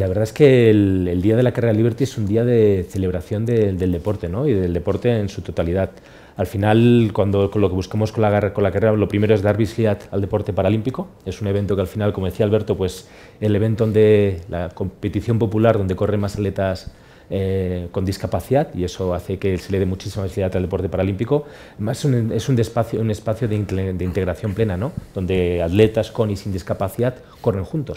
la verdad es que el, día de la carrera Liberty es un día de celebración del deporte, ¿no? Y del deporte en su totalidad. Al final, cuando lo que buscamos con la, con la carrera, lo primero es dar visibilidad al deporte paralímpico. Es un evento que al final, como decía Alberto, pues el evento donde la competición popular, donde corren más atletas eh, con discapacidad y eso hace que se le dé muchísima visibilidad al deporte paralímpico. Más es un espacio, un espacio de, integración plena, donde atletas con y sin discapacidad corren juntos.